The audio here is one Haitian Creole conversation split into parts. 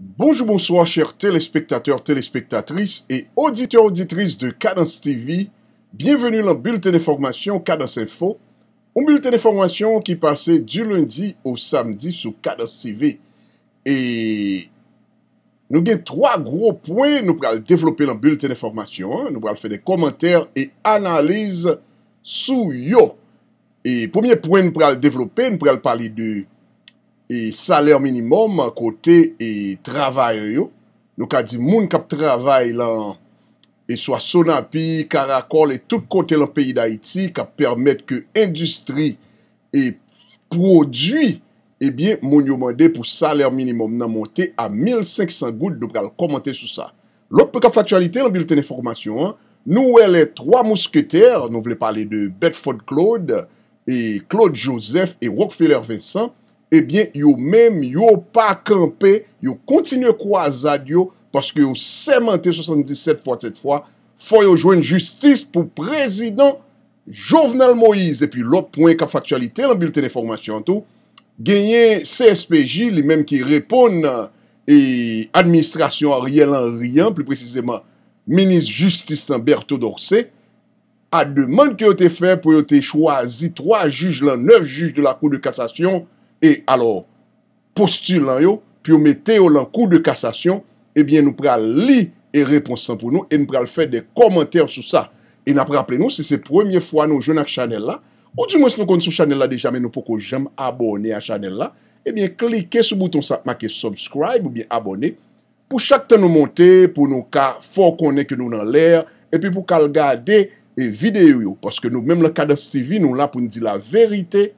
Bonjou, bonsoi, chèr tèlè spektatèr, tèlè spektatris et auditèr auditris de Kadans TV Bienvenu l'anbulte d'informasyon Kadans Info Ombulte d'informasyon ki pase du lundi au samdi sou Kadans TV Et... Nou gen 3 gro pwen nou pral developpe l'anbulte d'informasyon Nou pral fè de komentèr et analize sou yo Et pwemye pwen nou pral developpe, nou pral pali de e salèr minimum kote e travay yo. Nou ka di moun kap travay lan e swa sonan pi, karakol, e tout kote lan peyi da Iti kap permèt ke industri e prodwi ebyen moun yo mande pou salèr minimum nan monte a 1500 gout nou kal komante sou sa. Lop pe kap fatualite lan bil ten informasyon. Nou wè e lè troa mousketer nou wè pale de Bedford Claude e Claude Joseph e Rockefeller Vincent Ebyen, yo mèm, yo pa kampe, yo kontinu kwa azad yo, paske yo semente 77 fois, 7 fois, fò yo jwen justice pou prezidant Jovenel Moïse. Epyi lò, pwenye kap faktualite, lan bilte de formasyon an tou, genyen CSPJ, li mèm ki repon nan e administrasyon a riel an riyan, pli prezisèman, menis justice Sanberto Dorse, a deman ke yo te fè pou yo te chwazi 3 juj lan 9 juj de la kou de kasasyon, E alor, postulan yo, pi ou mette yo lan kou de kasasyon, ebyen nou pral li e reponsan pou nou, e nou pral fè de komentèr sou sa. E na pral aple nou, se se premier fwa nou joun ak chanel la, ou di mwen se nou kon sou chanel la de jame nou pou ko jem abone a chanel la, ebyen klike sou bouton sa, mak e subscribe ou bien abone, pou chak ten nou monte, pou nou ka fò konen ke nou nan lèr, e pi pou kal gade e videyo yo, paske nou menm la kada sivin nou la pou nou di la verite,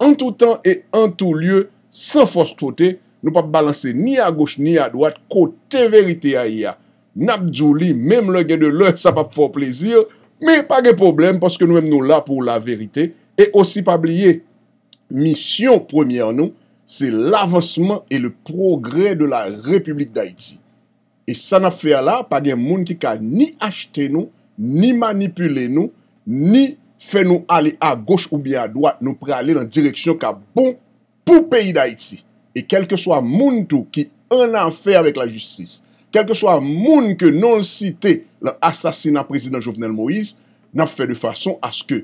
En tout temps et en tout lieu, sans force trottée, nous ne pouvons balancer ni à gauche ni à droite côté vérité aïe. Nous n'avons pas de problème, même le gain de l'heure, ça ne nous fait pas de plaisir, mais pas de problème parce que nous-mêmes nous sommes là pour la vérité. Et aussi, pas oublié, mission première, c'est l'avancement et le progrès de la République d'Haïti. Et ça n'a fait à l'art pas de monde qui ne peut ni acheter nous, ni manipuler nous, ni manipuler. Fè nou alè a goch ou bi a doat, nou pre alè nan direksyon ka bon pou peyi da iti. E kelke swa moun tou ki an an fè avèk la justis, kelke swa moun ke nan cite l'assasina prezident Jovenel Moïse, nan fè de fason aske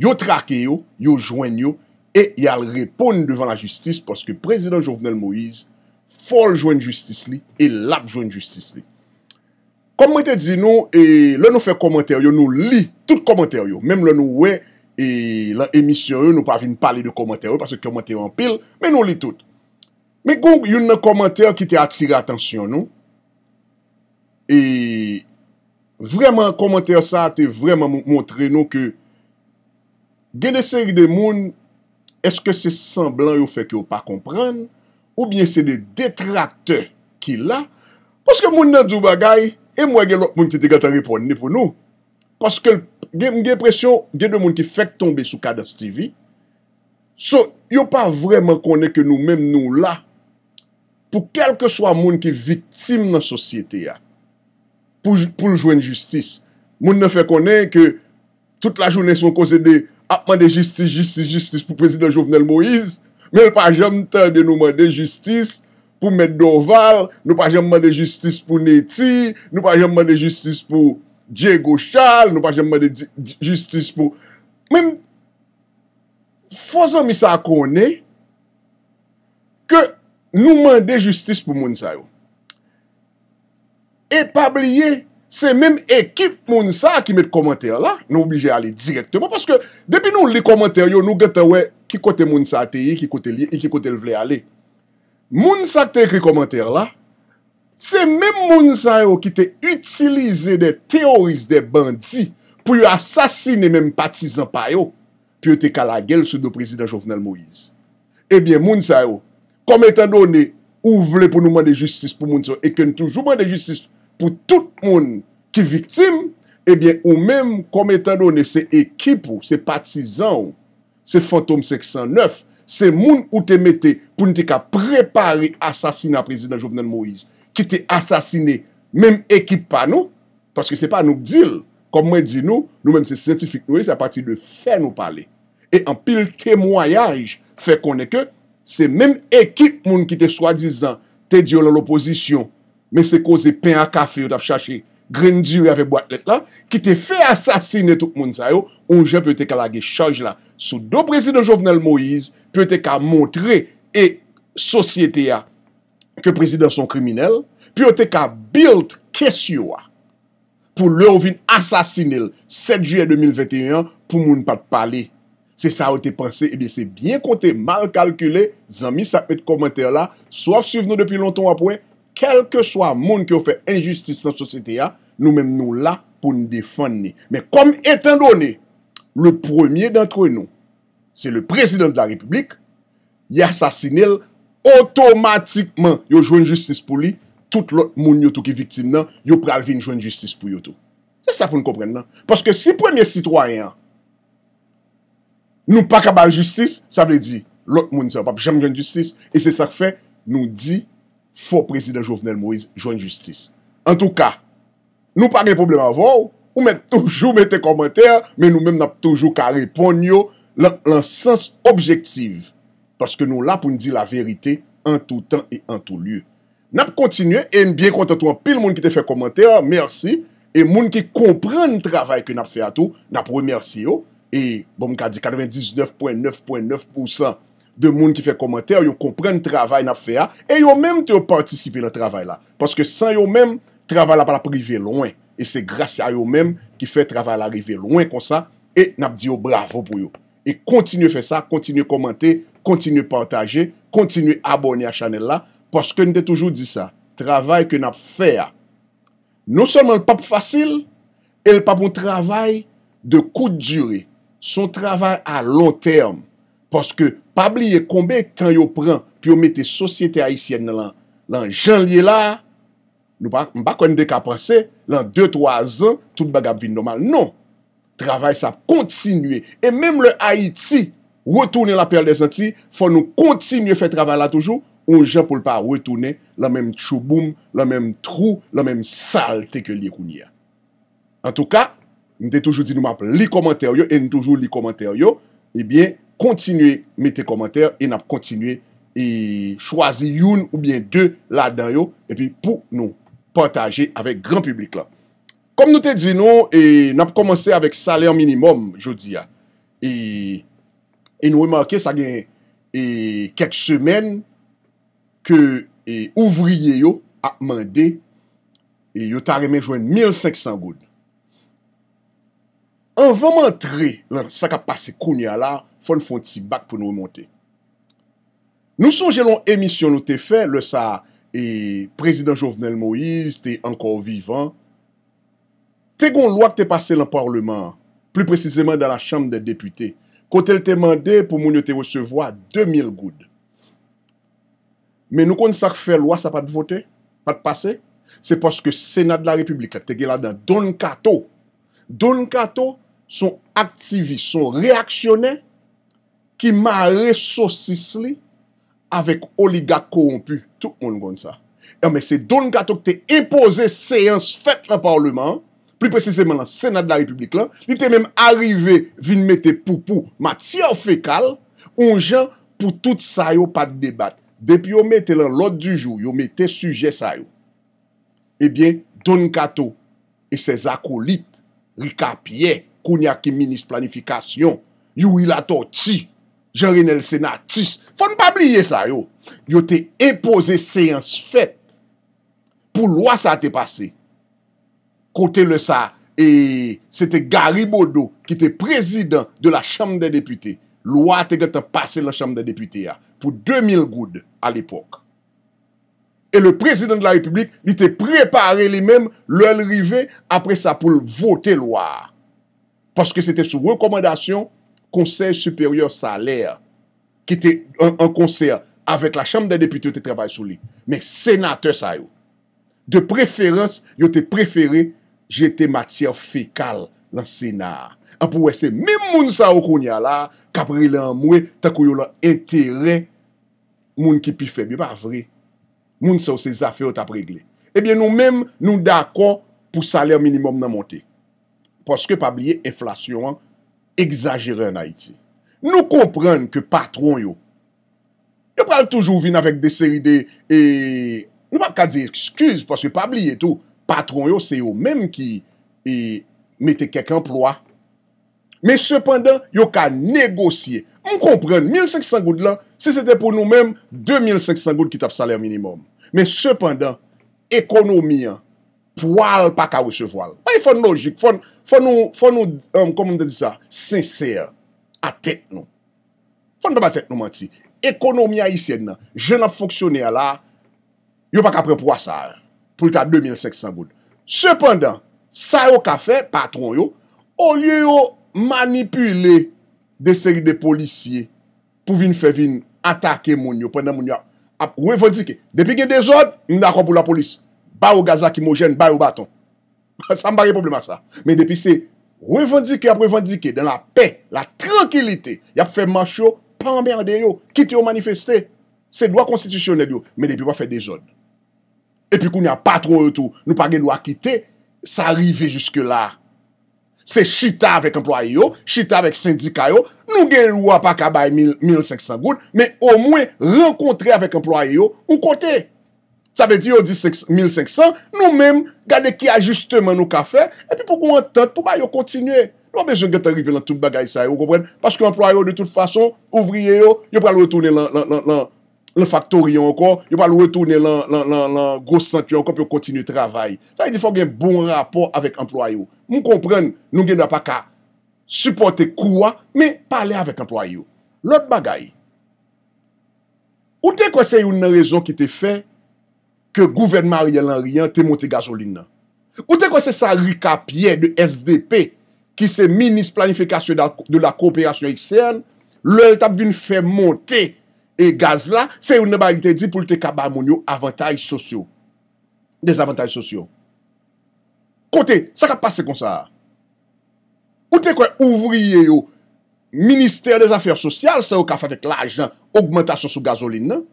yo trake yo, yo jwen yo, e yal repon devan la justis, paske prezident Jovenel Moïse fol jwen justis li, e lap jwen justis li. Komentè di nou, e lè nou fè komentè yon, nou li tout komentè yon. Mèm lè nou wè, e lè emisyon yon, nou pa vin pali de komentè yon, pasè komentè yon anpil, mè nou li tout. Mè kouk, yon nan komentè yon ki te atire atensyon nou. E vreman komentè yon sa, te vreman montre nou ke gen de seri de moun, eske se semblan yon fè ki yo pa kompran, ou bien se de detracte ki la, paske moun nan djou bagay, E mwen gen lop moun ki te gata ripon, ne pou nou. Paske gen mwen gen presyon, gen de moun ki fek tombe sou kada sti vi. So, yo pa vreman konen ke nou men nou la. Pou kelke swa moun ki vitim nan sosyete ya. Pou ljouen justice. Moun ne fe konen ke tout la jounen son kose de apman de justice, justice, justice pou prezident Jovenel Moïse. Men pa jam tan denouman de justice. pou mèd doval, nou pa jèm mèd de justice pou Neti, nou pa jèm mèd de justice pou Diego Charles, nou pa jèm mèd de justice pou... Mèm, fòzèm mi sa konè, ke nou mèd de justice pou moun sa yo. E pabliye, se mèm ekip moun sa ki mèd komentèr la, nou obligè alè direktèman, paske depi nou li komentèr yo, nou gètè wè ki kote moun sa te yi, ki kote li, ki kote l vle alè. Moun sa ki te ekri komentèr la, se mèm moun sa yo ki te utilize de teoris de bandi pou yu asasine mèm patizan pa yo, pi yo te kalagel sou do prezident Jovenel Moïse. Ebyen eh moun sa yo, kom etan do ne ou vle pou nou mande justice pou moun sa yo, e ken toujou mande justice pou tout moun ki viktim, ebyen eh ou mèm kom etan do ne se ekipou, se patizan ou, se fantoum 609, Se moun ou te mette pou nou te ka prepari asasine a prezident Jobnen Moïse, ki te asasine men ekip pa nou, paske se pa nou gdil, kom mwen di nou, nou men se sentifik nou, e, se a pati de fè nou pale. E an pil temoyaj fè konen ke, se men ekip moun ki te swadizan, te diyon loposisyon, men se koze pen a kafe ou tap chache, Grenzir yave boat let la, ki te fe asasine tout moun sayo, onje pe te kalage chaj la. Soudo prezident Jovenel Moïse, pe te ka montre e sosyete ya, ke prezident son kriminel, pe te ka bilt kesyo wa, pou lor vin asasine l, 7 juye 2021, pou moun pat pale. Se sa o te pense, ebe eh se bien kon te mal kalkule, zanmi sa pe te komentare la, so ap suvenou depi lonton apwen, kel ke swa moun ki yo fè injustis nan sosyete ya, nou men nou la pou nou defan ni. Men kom eten do ni, le premier d'entre nou, se le prezident de la republik, y asasine l, otomatikman yo jwen justice pou li, tout lot moun yotou ki viktim nan, yo pralvi yon jwen justice pou yotou. Se sa pou nou kompren nan. Paske si premier sitwayan, nou pa kaba justice, sa vle di, lot moun se wap ap jen mwen justice, e se sa kfe nou di, Fou prezident Jovenel Moïse, joan justice. En tou ka, nou pa gen problem avon, ou men toujou men te komentèr, men nou men nap toujou ka repon yo, lan sens objektiv. Paske nou la pou n di la verite, an tou tan e an tou lye. Nap kontinye, en biye kontatou an pil moun ki te fè komentèr, mersi, e moun ki kompran n travay ke nap fè atou, nap wè mersi yo, e bom kadi 99.9.9%. de moun ki fè komentè, yo kompren trawaj nap fè a, e yo mèm te yo partisipi la trawaj la. Paske san yo mèm, trawaj la pa la privè louen. E se grasy a yo mèm ki fè trawaj la privè louen kon sa, e nap di yo bravo pou yo. E kontinu fè sa, kontinu komentè, kontinu pantaje, kontinu abonè a chanel la, paske nou te toujou di sa, trawaj ke nap fè a. Nou seman l'pap fasil, e l'pap moun trawaj de kout dure. Son trawaj a long term, paske pa bliye konbe tan yo pran pi yo mette sosyete Haitienne nan jan liye la, nou bako an de ka pranse, nan 2-3 an, tout bagab vin nomal. Non! Travay sa kontinue. E menm le Haiti wotounen la perle de zanti, fon nou kontinue fe travay la toujou, ou jan pou lpa wotounen lan menm chouboum, lan menm trou, lan menm salte ke liye kounye. En tou ka, m de toujou di nou map li komantaryo, e m toujou li komantaryo, e eh bien, kontinuye mete komentèr e nap kontinuye e chwazi youn oubyen 2 la dan yo epi pou nou pantaje avek gran publik la. Kom nou te di nou, e nap komanse avek salèr minimum jodi ya. E nou e manke sa gen kek semen ke ouvriye yo ap mande yo taremen jwen 1500 goun. an vam antre lan sa ka pase koun ya la, fon fon tisik bak pou nou remonte. Nou son jelon emisyon nou te fe, le sa, e prezident Jovenel Moïse, te ankon vivan, te goun lwa k te pase lan parleman, pli preziseman dan la chanm de depute, kote l te mande pou moun yo te resevo a 2000 goud. Men nou kon sa k fe lwa sa pa te vote, pa te pase, se paske senat la republik, te gela dan don kato, don kato, son aktivist, son reaksyonè ki ma resosis li avèk oliga korompu. Tout on gon sa. Eman se Don Kato kte impose seans fèt la parleman, pli presisèman la senat la republik lan, li te menm arive vin mette poupou, ma tia ou fekal, on jan pou tout sa yo pat debat. Depi yo mette lan lot du jou, yo mette suje sa yo. Ebyen, eh Don Kato e se zakolit rikap yek. koun ya ki minis planifikasyon, yu ila to ti, jan rene l senatis, foun pa bliye sa yo, yo te epose seyans fet, pou lwa sa te pase, kote le sa, e, se te Garibodo, ki te prezident de la chanm de depute, lwa te gete pase la chanm de depute ya, pou 2000 goud, al epok, e le prezident de la republik, ni te prepare li men, lwen rive, apre sa pou lvote lwa, Paske se te sou rekomendasyon, konsey superior saler, ki te an konsey avèk la chanm de depite ou te travay sou li. Men senate sa yo. De preferans, yo te preferi, jete matyè fikal lan senar. An pou wese, mèm moun sa ou konya la, kabri lan mwe, takou yo la enterè, moun ki pi febi, pa vre. Moun sa ou se zafè ou tapregle. Ebyen eh nou mèm, nou dako pou saler minimum nan monti. poske pa bliye enflasyon an, exagere an Haiti. Nou komprenn ke patron yo, yo pral toujou vin avèk de seri de, e, nou pa ka di ekskuz, poske pa bliye tou, patron yo se yo mèm ki, e, mette kek emploa, men sepandan, yo ka negosye. Moun komprenn, 1500 gout la, se se de pou nou mèm, 2500 gout ki tap salè minimum. Men sepandan, ekonomi an, poal pa ka wese voal. Pa yon fon logik, fon nou, fon nou, fon nou, komon de di sa, senser, a tek nou. Fon nou pa tek nou manti. Ekonomya yisey nan, jen ap foksyone ala, yon pa ka pren pou asal, pou lita 2600 boud. Sependan, sa yon ka fe, patron yon, olye yon manipule de seri de polisye pou vin fe vin atake moun yon, pendan moun yon ap revodike. Depi gen de zon, moun akwa pou la polisye. ba ou gaza ki mou jen, ba ou baton. Sa mba repoblema sa. Men depi se revendike ap revendike, den la pe, la tranquilite, ya fe mwache yo, pa mbe ande yo, kite yo manifeste, se dwa konstitusyonne yo, men depi wap fe de zon. E pi kou ni a patron yo tou, nou pa gen do a kite, sa rive juske la. Se chita avèk employe yo, chita avèk sindika yo, nou gen lwa pa kabay 1500 gout, men o mwen renkontre avèk employe yo, ou kotey. Sa ve di yo di 1500, nou menm gade ki ajusteman nou ka fe, epi pou kou an tante pou ba yo kontinue. Nou a bejoun gen te rive lan tout bagay sa yo, kompren? Paske employe yo de tout fason, ouvriye yo, yo pa lou retourne lan faktoriyon anko, yo pa lou retourne lan gosantuyon anko pou yo kontinue travay. Sa ve di fok gen bon rapor avek employe yo. Mou kompren, nou gen da pa ka supporte kouwa, me pale avek employe yo. Lot bagay. Ou te kwa se yon rezon ki te fey, ke gouvenman riyen lan riyen te monte gazolin nan. Ou te kwa se sa rika pye de SDP ki se minis planifikasyon de la kooperasyon ekstern, lel tap bin fè monte e gaz la, se yon nebari te di pou te ka ba moun yo avantaj sosyo. Des avantaj sosyo. Kote, sa ka pase kon sa. Ou te kwa ouvriye yo, minister de zafèr sosyal, sa yo ka fatek laj nan augmentasyon sou gazolin nan.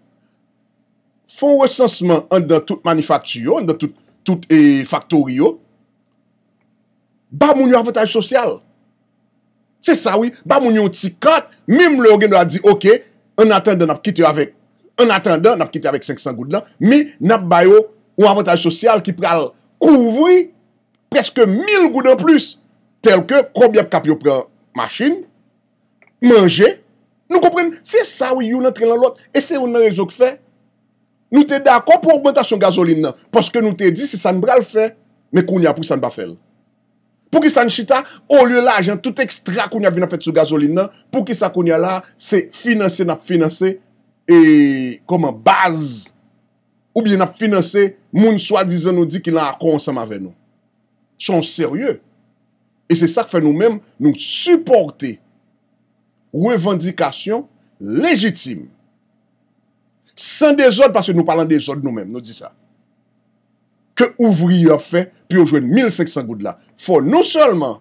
Fon resansman an da tout manifaktyo, an da tout faktoryo, ba moun yo avataj sosyal. Se sa wè, ba moun yo ti kat, mim lor gen do a di, ok, an atenda nap kite avèk, an atenda nap kite avèk 500 goud lan, mi nap bayo ou avataj sosyal ki pral kouvri preske 1000 goud an plus, tel ke koubyap kap yo pran masjin, manje, nou koupren, se sa wè, yon an tre lan lot, e se yon nan rejouk fè, Nou te de akon pou augmentasyon gazolin nan, poske nou te di se san bral fe, me koun ya pou san bafel. Pou ki san chita, non? ou lye la, jen tout ekstra koun ya vina fet sou gazolin nan, pou ki sa koun ya la, se finanse nap finanse, e koman baz, ou bie nap finanse, moun swa dizen nou di ki la akonsan ma ven nou. Son serye, e se sa k fe nou men, nou suporte, ou evandikasyon, lejitim. San de zot, parce nou palan de zot nou men, nou di sa. Ke ouvri yo fe, pi yo jwen 1500 goud la. Fon nou solman,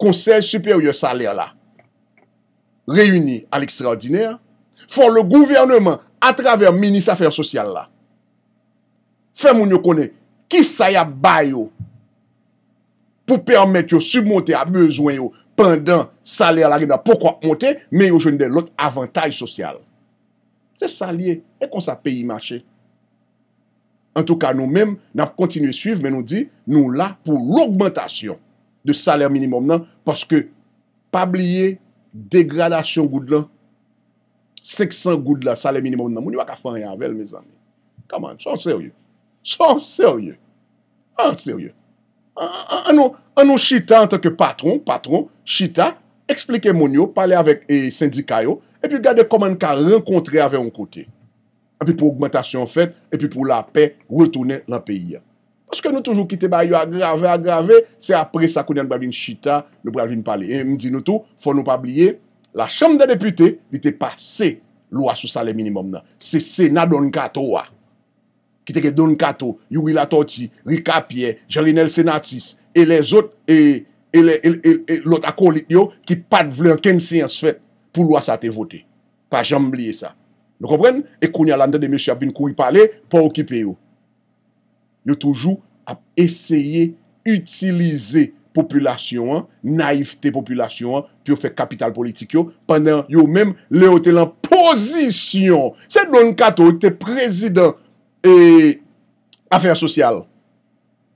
konsej super yo saler la. Reuni al ekstraordiner. Fon le gouvernement, a traver mini safer sosyal la. Fè moun yo kone, ki sa ya bay yo? Pou permèt yo submonte a bezwen yo, pandan saler la rina, pokwa monte, men yo jwen de lot avantaj sosyal. Se sa liye, e kon sa peyi mache. En tou ka nou men, nan kontinuye suiv, men nou di, nou la pou l'augmentasyon de saler minimum nan, paske pabliye, degradasyon goud lan, seksan goud lan, saler minimum nan, mouni wak a fanyanvel, me zan. Kaman, son serye. Son serye. Son serye. An nou chita an tanke patron, patron, chita, Eksplike moun yo, pale avek e syndika yo, e pi gade koman ka renkontre ave yon kote. E pi pou augmentasyon fet, e pi pou la pe retoune la peyi ya. Paske nou toujou kite ba yo agrave, agrave, se apre sakounen bravin chita, nou bravin pale. E mdi nou tou, fon nou pa blye, la chanm de depute, li te pase lwa sou sale minimum nan. Se sena don kato wa. Ah. Kite ke don kato, Yurila Toti, Rika Pye, Jean-Renel Senatis, e les ot e... E lot akolit yo ki pat vle an ken si yon se fè pou lwa sa te vote. Pa jamb liye sa. Nou kompren? E konye alanda de mèche avin kou yi pale pou okipe yo. Yo toujou ap eseye utilize populasyon an, naifte populasyon an, pi yo fè kapital politik yo, pandan yo mèm le ote lan pozisyon. Se Don Kato yote prezident afèr sosyal,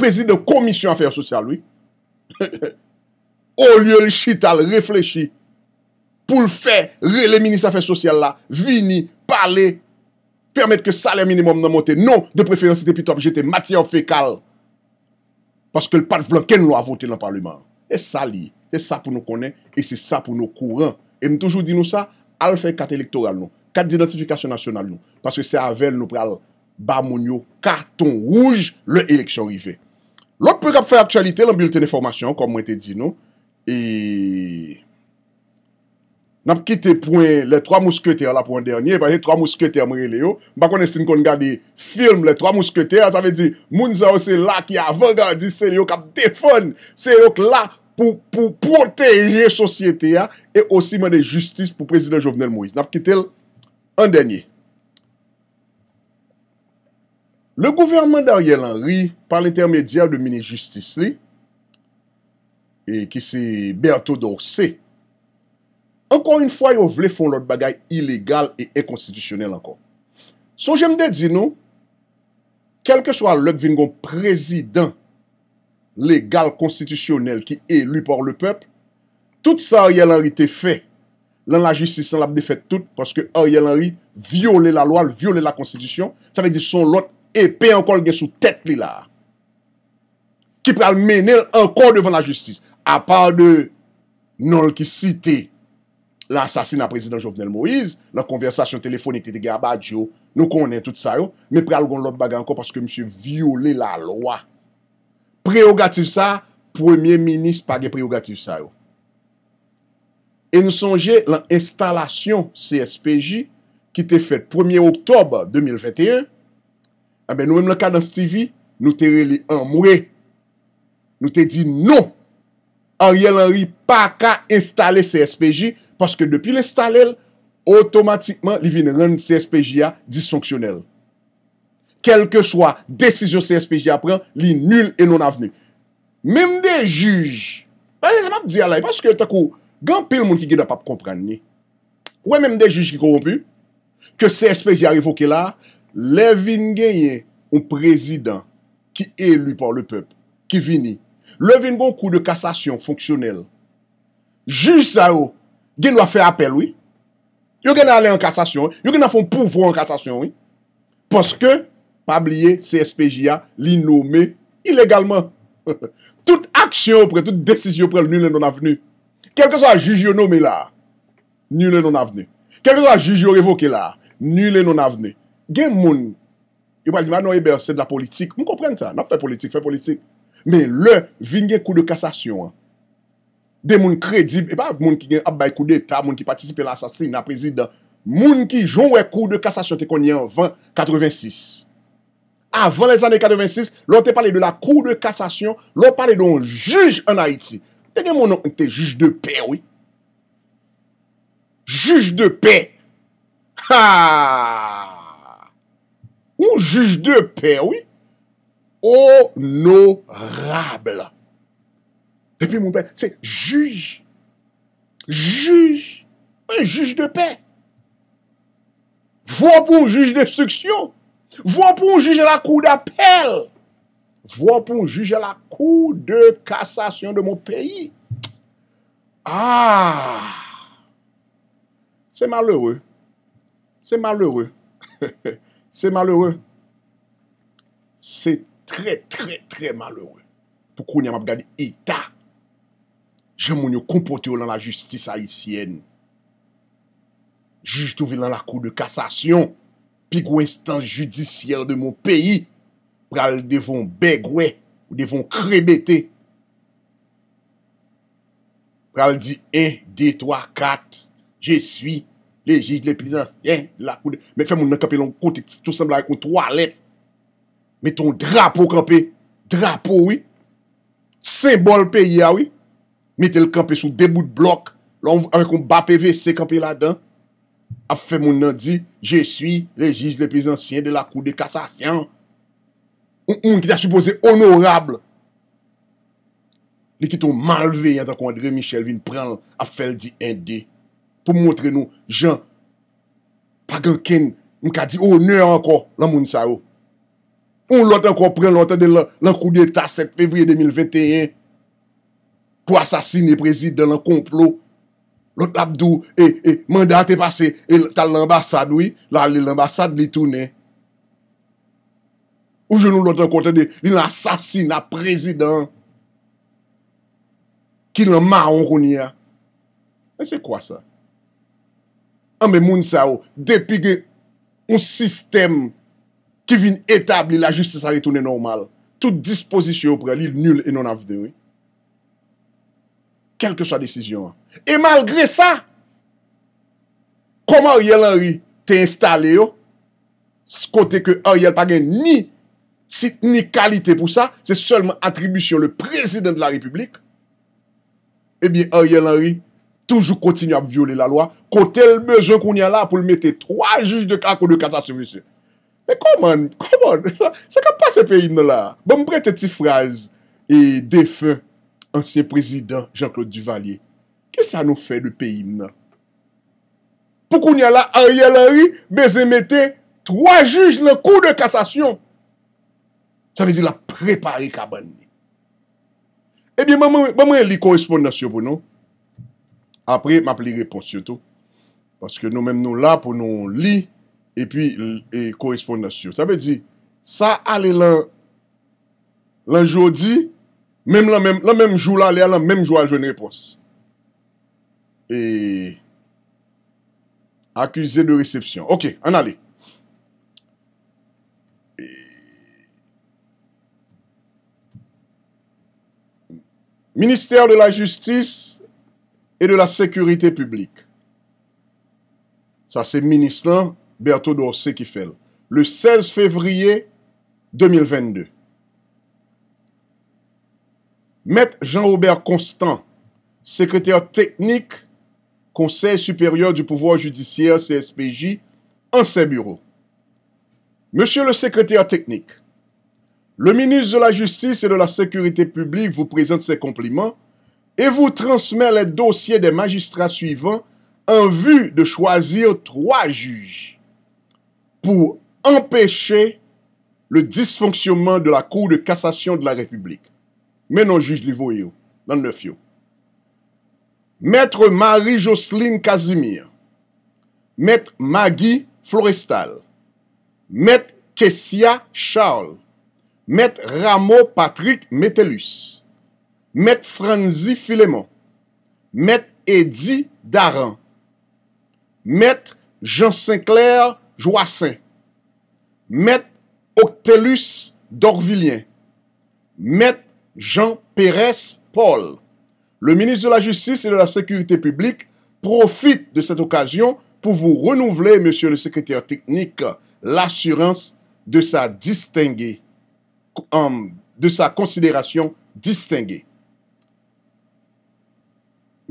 prezident komisyon afèr sosyal, oui, Ou liyo li chital, reflechi Poul fè, le ministè fè sosyal la Vini, pale Permèt ke salè minimum nan motè Non, de preferensi te pitop, jete matyè ou fekal Paske l pat vlan ken nou avote nan parlèman E salè, e sa pou nou konè E se sa pou nou kouran E m toujou di nou sa, al fè kat elektoral nou Kat identifikasyon nasyonal nou Paske se avèl nou pral Ba moun yo karton rouge Le eleksyon rivey Lòp pou kap fè aktualite, lèm bilte nè formasyon, kom mwen te di nou, e... nap kite pwen lè 3 mouskete a la pwen dernyè, pwen lè 3 mouskete a mwen re lè yo, mba konen sin kon gadi film lè 3 mouskete a, sa ve di, moun zè ou se la ki avan gadi se lè yo kap defon, se yo k la pou pwote rie sosyete a, e osi mwen de justice pou prezident Jovenel Moïse. Nap kite lè, an dernyè. Le gouvernment d'Ariel Henry, par l'intermedia de mini-justice li, e ki si Berthodot se, ankon yon fwa yo vle fon lout bagay ilegal e ekonstitutionel ankon. So jemde di nou, kel ke swa lout vingon prezident legal-konstitutionel ki elu por le pep, tout sa Ariel Henry te fe, lan la justice san la de fet tout, paske Ariel Henry viole la lual, viole la konstitution, sa li di son lout Epe ankon gen sou tek li la. Ki pral menel ankon devan la justis. Apar de non ki site la sasina prezident Jovenel Moïse, la konversasyon telefonik te te ge abadjo, nou konen tout sa yo, me pral gon lop bagan ankon paske msye viole la loa. Preogatif sa, premier minis pa gen preogatif sa yo. E nou sonje la instalasyon CSPJ ki te fet 1er oktob 2021, Abè ah nou mèm lè ka dan sti vi, nou te re li an mwè. Nou te di nou. Ariel Henry pa ka installe CSPJ, paske depi l'installel, otomatikman li vini nan CSPJ-ya disfonksyonel. Kelke swa, desizyon CSPJ apren, li nul e non avne. Mèm de juj, an mèm di alay, paske takou, gan pil moun ki gida pa p kompran ni. Ouè mèm de juj ki korompu, ke CSPJ a revoke la, Levin genye ou prezident Ki elu pa ou le pep Ki vini Levin bon kou de kassasyon fonksyonel Jus sa ou Gen lwa fe apel ou Yo gen a ale an kassasyon Yo gen a fon pouvo an kassasyon Poske pabliye CSPJA Li nome ilegalman Tout aksyon ou pre Tout desisyon ou pre Nile non aveni Kelke so a juji ou nome la Nile non aveni Kelke so a juji ou revoke la Nile non aveni gen moun, yon mwen zi man nou yon bè, se de la politik, moun kompren sa, nan pou fè politik, fè politik, men lè, vin gen kou de kasasyon, de moun kredib, e pa moun ki gen ap bay kou de etat, moun ki patisipe la sasin, na prezidant, moun ki joun wè kou de kasasyon, te kon yon 2086. Avant les années 86, lò te pale de la kou de kasasyon, lò pale don juj en Haiti. Gen moun nou, te juj de pè wè. Juj de pè. Haaa! Ou juj de pe, oui. O-no-rable. E pi, moun pe, se juj. Juj. Ou e juj de pe. Vop ou juj destuksyon. Vop ou juj la kou da pe. Vop ou juj la kou de kasasyon de moun peyi. Aaaa. Ah. Se malheure. Se malheure. He he he. Se malheure, se tre, tre, tre malheure. Pou konye mab gade eta, jè moun yo kompote ou lan la justis haisyen. Jouj tou vi lan la kou de kasasyon, pi gwe stans judisyel de moun peyi, pral devon begwe ou devon krebeti. Pral di, e, dey to a kat, je swi. Le jiz le pizansyen la kou de... Mè fè moun nan kampè loun koutik, tout semblè ah a yon toalè. Mè ton drapo kampè, drapo wè, sembol pè ya wè, mè tel kampè sou debout blok, loun wè kon ba pvc kampè la dan, ap fè moun nan di, je suis le jiz le pizansyen de la kou de kassasyan. Un, un ki ta supose honorable. Ni ki ton malveyan tan kon André Michel vin pran ap fè l di endi. pou montre nou, jan, pa gen ken, mka di, o, nè anko, la moun sa yo. O, lot an kompre, lot an de la, lankou di etaset, fevriye 2021, pou asasine prezid de la komplo, lot abdou, e, e, mandate pase, e, tal lambasad, oui, la, li lambasad, li toune. Ou je nou, lot an konten de, li l'asasine a prezid dan, ki l'an ma an konia. E, se kwa sa? anbe moun sa ou, depi ge un sistem ki vin etabli la justice a ritounen normal, tout disposition pralil nul enon avderi, kelke sa desisyon an. E malgre sa, kom Ariel Henry te instale yo, skote ke Ariel pa gen ni tit ni kalite pou sa, se solman atribusyon le prezident de la republik, e eh bi Ariel Henry Toujou kontinu ap viole la lwa, kote l bezon koun ya la pou l mette 3 juj de kakou de kassasyon, monsye. Mè koman, koman, sa ka pa se pe im nan la. Bè m brete ti fraz, e defen, ansyen prezident Jean-Claude Duvalier. Kè sa nou fe de pe im nan? Pou koun ya la, ari alari, bezon mette 3 juj nan kou de kassasyon. Sa vezi la prepari kaban. E bè m bre li korespondasyon pou nou, apre map li repons yoto. Paske nou men nou la pou nou li epi e, e korespondasyon. Sa ve di, sa ale lan lan jodi menm lan menm jou la ale lan menm jou al joun repons. E akuse de resepsyon. Ok, an ale. E, Ministèr de la justice et de la sécurité publique. Ça, c'est ministre Berthaud dorsay qui fait. Le 16 février 2022. Maître Jean-Robert Constant, secrétaire technique, Conseil supérieur du pouvoir judiciaire, CSPJ, en ses bureaux. Monsieur le secrétaire technique, le ministre de la Justice et de la Sécurité publique vous présente ses compliments et vous transmet les dossiers des magistrats suivants en vue de choisir trois juges pour empêcher le dysfonctionnement de la Cour de cassation de la République. Mais non, juge Livoyo, dans le Maître Marie-Jocelyne Casimir, Maître Maggie Florestal, Maître Kessia Charles, Maître Rameau Patrick Métellus, Maître Franzi Philemon, Maître Eddy Daran, Maître Jean Sinclair Joassin, Maître Octelus Dorvillien, Maître Jean Pérez Paul. Le ministre de la Justice et de la Sécurité publique profite de cette occasion pour vous renouveler, monsieur le secrétaire technique, l'assurance de sa distinguée, de sa considération distinguée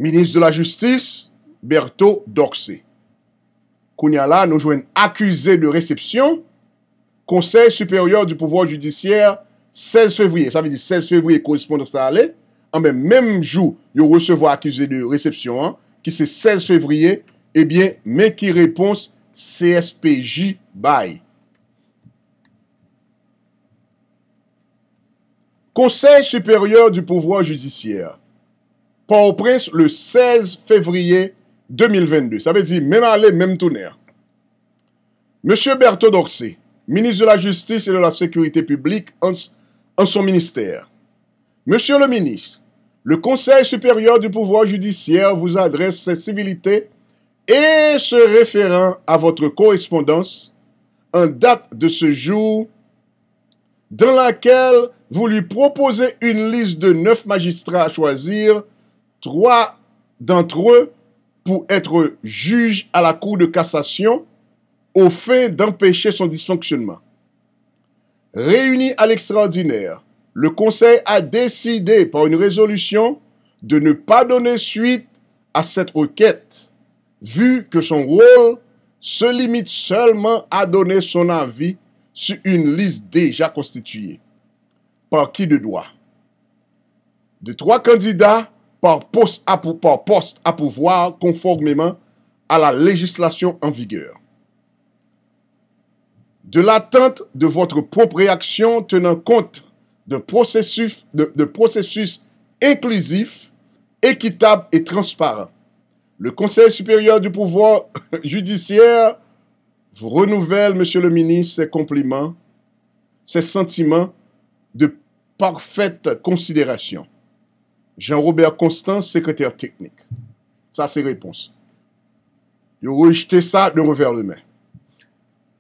ministre de la Justice, Berthaud Dorsey. Kounyala nous jouons accusé de réception, Conseil supérieur du pouvoir judiciaire, 16 février. Ça veut dire 16 février, correspondance à aller. En même, même jour, il recevoir accusé de réception, hein, qui c'est 16 février, eh bien, mais qui réponse CSPJ by Conseil supérieur du pouvoir judiciaire. Port-au-Prince le 16 février 2022. Ça veut dire même aller, même tourner. Monsieur Berthaud orsay ministre de la Justice et de la Sécurité publique en, en son ministère. Monsieur le ministre, le Conseil supérieur du pouvoir judiciaire vous adresse ses civilités et se référant à votre correspondance en date de ce jour dans laquelle vous lui proposez une liste de neuf magistrats à choisir trois d'entre eux pour être juge à la Cour de cassation au fait d'empêcher son dysfonctionnement. Réuni à l'extraordinaire, le Conseil a décidé par une résolution de ne pas donner suite à cette requête, vu que son rôle se limite seulement à donner son avis sur une liste déjà constituée. Par qui de droit De trois candidats, par poste à, poste à pouvoir conformément à la législation en vigueur. De l'attente de votre propre réaction tenant compte de processus, inclusifs, équitables inclusif, équitable et transparent. Le Conseil supérieur du pouvoir judiciaire vous renouvelle, Monsieur le ministre, ses compliments, ses sentiments de parfaite considération. Jean-Robert Constant, sekretèr teknik. Sa se repons. Yo rejte sa de rever le men.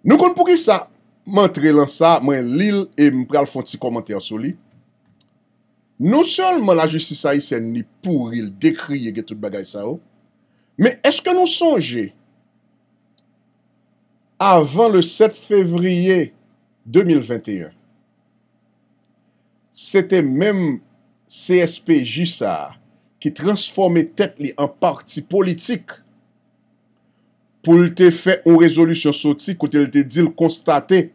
Nou kon pou ki sa? Man tre lan sa, man lil e m pral fon ti komantèr soli. Nou sol man la justice ayisen ni pou ril dekriye getout bagay sa ou. Men eske nou sonje? Avan le 7 fevriye 2021. Se te menm CSP-JSAR ki transforme tek li an parti politik pou lte fe ou rezolusyon soti koute lte dil konstate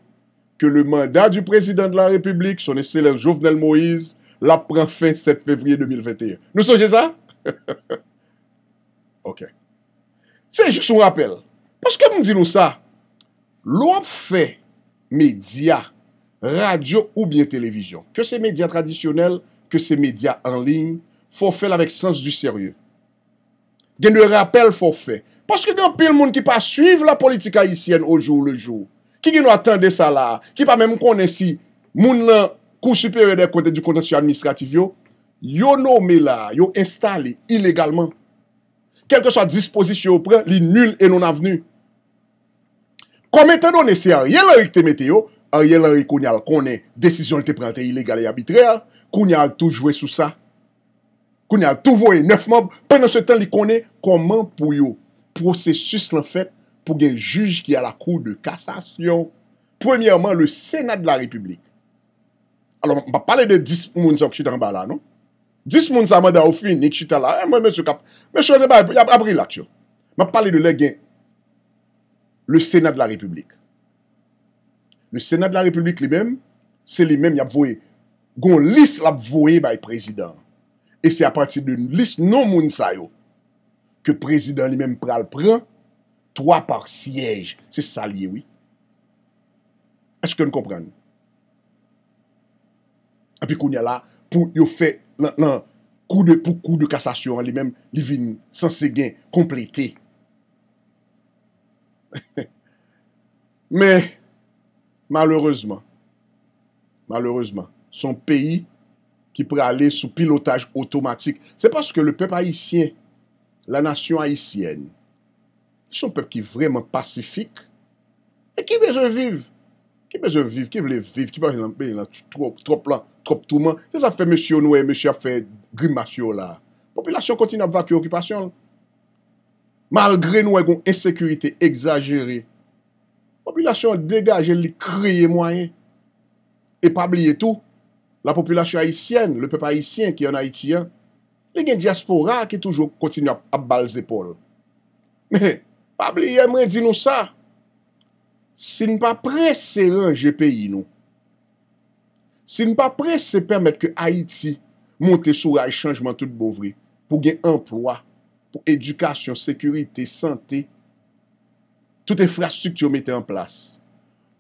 ke le mandat du prezident de la republik, son eselèm Jouvenel Moïse, la pran fin 7 fevrier 2021. Nou soje sa? Ok. Tiè, jousou m rapel, paske m di nou sa, lop fe media Radyo ou bien televizyon Ke se media tradisyonel Ke se media anling Fofè la vek sens du serye Gen nou e rapel fofè Paske gen pil moun ki pa suiv la politika Isyen ojou lejou Ki gen nou atende sa la Ki pa men moun konensi moun lan Kousupere de konten du kontensyon administrativ yo Yo nou me la Yo instale ilegalman Kelke sa disposisyon ou pre Li nul e non avenu Komete nou nese ari Yel lorik te mete yo Ar yè lèri konè, konè, desisyon lè te prente ilegalè yabitrè, e konè lè tou jwè sou sa, konè lè tou vòyè nef mob, pè nan se tan lè konè konè pou yo prosesus lè fèt pou gen juj ki a la kou de kassasyon premièman lè Senat de la Republik alò mba pale de dis moun sa wè k chitan ba la nou dis moun sa wè da wè fin, nè k chitan la mwen eh, mwen sou kap, mwen chose ba, yab abri lak yo mba pale de lè gen le Senat de la Republik Le Senat de la Republik li men, se li men yap voye. Gon lis lap voye bay prezident. E se a pati de lis non moun sayo ke prezident li men pral pran, towa par siyej. Se salye, oui. Eske nou kompran? A pi koun ya la, pou yo fe, pou kou de kasasyon li men, li vin sanse gen kompleti. Men, Malheureseman, malheureseman, son peyi ki pre ale sou pilotaj otomatik. Se paske le pepe Haitien, la nasyon Haitien, son pepe ki vreman pasifik, e ki beze vive, ki beze vive, ki vle vive, ki parke nan peyi la trop la, trop trouman, se sa fe mesyon noue, mesyon fe grimasyon la. Popilasyon kontine ap vakyokipasyon. Malgre noue goun esekurite exageri, Populasyon degaje li kriye mwayen. E pabli etou, la populasyon Haitien, le pepe Haitien ki yon Haitien, li gen diaspora ki toujou kontinu ap bal zepol. Me, pabli yon mwen di nou sa, si nou pa prese ren GPI nou, si nou pa prese se pemet ke Haiti monte sou ray chanjman tout bovri, pou gen emplwa, pou edukasyon, sekurite, sante, tout e frastu ki yo mette an plas.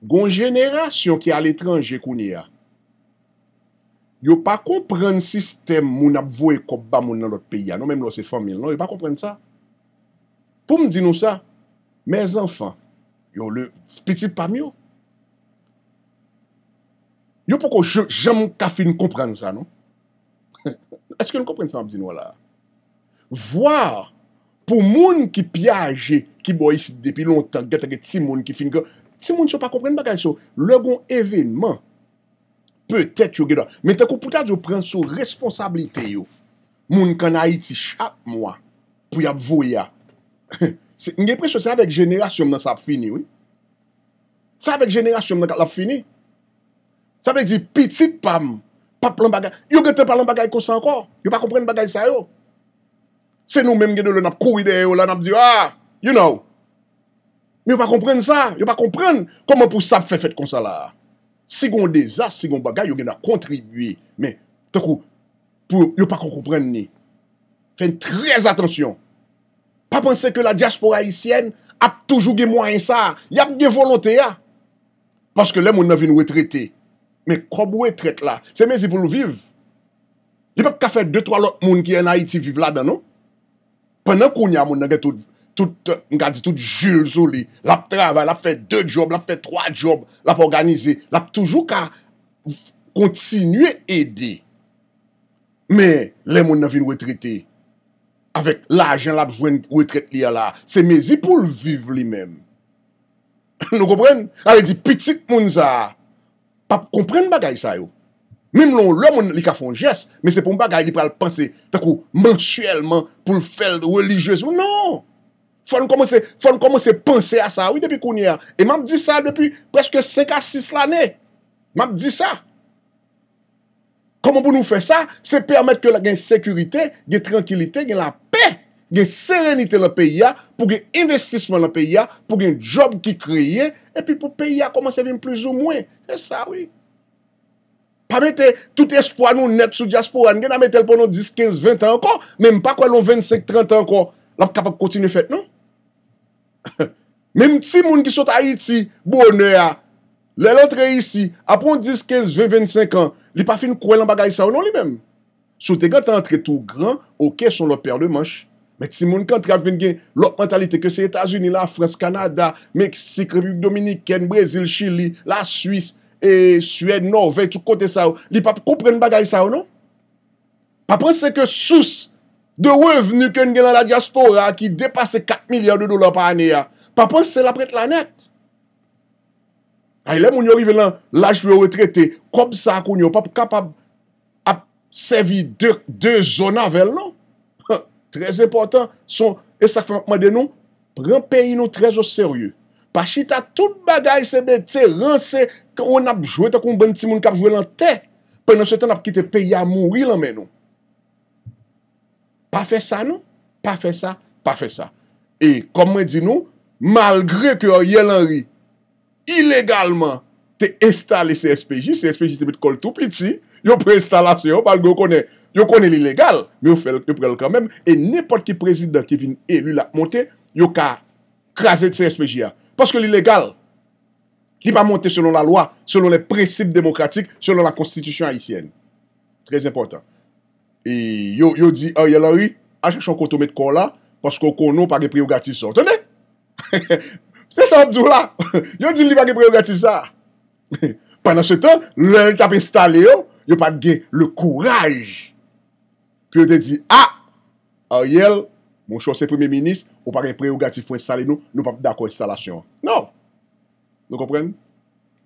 Gon jenera syon ki al etranje kouni ya. Yo pa komprenn sistem moun ap vo e kopba moun nan lot peya, nou menm nou se fomil, nou yo pa komprenn sa. Poum di nou sa? Men zanfan, yo le spiti pami yo. Yo pou ko jem mou kafi nou komprenn sa, nou? Eske nou komprenn sa ap di nou la? Vwaa, pou moun ki piyaje ki bo yisi depi lontan, gete ge ti moun ki finke, ti moun se pa kompren bagay sou, lògon evenman, pètech yo ge do. Mète kou pouta yo pren sou responsabilite yo, moun kan a iti chak mwa, pou yap voya. Nge presyo, se avek jenerasyon nan sa ap fini, oui? Se avek jenerasyon nan kat la ap fini? Se avek di piti pam, pap lan bagay, yo gete palan bagay konsa ankor, yo pa kompren bagay sa yo. Se nou menm genou lè nap kou ide ou lè nap di, ah, you know. Mè yon pa kompren sa, yon pa kompren, komè pou sa fè fèt kon sa la. Sigon de za, sigon bagay, yon gena kontribuy. Mè, te kou, pou yon pa kompren ni. Fèn trez atensyon. Pa pense ke la diaspora Haitienne ap toujou gen mwen sa, yap gen volonté ya. Paske lè moun avin wè trete. Mè, kòm wè trete la? Se mè zi pou lò viv? Li pep ka fè dè toalot moun ki en Haiti viv la dan nou? Pendan konya moun nage tout jilzou li, lap travay, lap fey 2 job, lap fey 3 job, lap organize, lap toujou ka kontinye ede. Me, le moun nan vin wetrete, avek la ajen lap jwen wetrete li ala, se mezi pou l viv li men. Nou kompren, ale di pitit moun za, pap kompren bagay sa yo. Mim loun loun moun li ka fon jes, men se pou mba gari li pral panse, takou mensuelman pou l fel religyez, ou nan! Non! Fon komanse panse a sa, oui, depi kounye an. E mam di sa depi preske 5 a 6 l'anè. Mam di sa. Koman pou nou fè sa, se permette ke la gen sekurite, gen tranquilite, gen la pe, gen serenite la pe ya, pou gen investisme la pe ya, pou gen job ki kreye, epi pou pe ya komanse vim plus ou mwen. E sa, oui. Pa mette tout espwa nou net sou diaspora, an gen a mette l pou nou 10, 15, 20 an kon, menm pa kwa loun 25, 30 an kon, lop kapap kontine fet, non? Menm ti moun ki sot a Iti, bonè a, lè lontre isi, apon 10, 15, 20, 25 an, li pa fin kwen lombagay sa ou non li menm? Sote gen tan entre tou gran, ok son lop per de manche, menm ti moun kan traven gen lop mentalite ke se Etasuni, la Frans, Kanada, Meksik, Republik Dominiken, Brezil, Chili, la Suisse, et Suèd-Nor, vey tout kote sa ou, li pa pou koupren bagay sa ou nou? Pa pou se ke sous de wè vnou ken genan la diaspora ki depase 4 milyard de dolar pa anè ya, pa pou se la pret la net? Aylem ou nyo rive lan lajpe ou retrete, kob sa akoun yo, pa pou kapap ap sevi 2 zona vel nou? Trez e portan, son esak fèm akma den nou, pren peyi nou trez ou seryou. Pachita, tout bagay sebe, tse, lansè, kon ap jwè ta kon ban ti moun kap jwè lan tè. Pè nan sè tan ap ki te pe ya mouri lan men nou. Pa fè sa nou, pa fè sa, pa fè sa. E komè di nou, malgré ki yon Yel Henry ilegalman te estale CSPJ, CSPJ te bete kol tou piti, yo pre installasyon, balgo yo konè, yo konè l'ilegal, yo pre l'kwemem, e nipot ki prezident ki vin elu la, yo ka krasè CSPJ a. Paske l'illegal, li pa monte selon la loi, selon les principes démocratiques, selon la constitution haïtienne. Très important. Et yo di, ah, non, a yel a yi, a chachan koto met kon la, paske kon nou pa ge priogatif sa. Tene, se sa abdou la, yo di li pa ge priogatif sa. Panan se ton, lè lè tap installe yo, yo pa ge le kouraj. Kyo te di, a, ah, a yel, moun chose premier ministre, Ou pa gen preogatif pou installe nou, nou pa pou dako installasyon. Non. Nou kompren?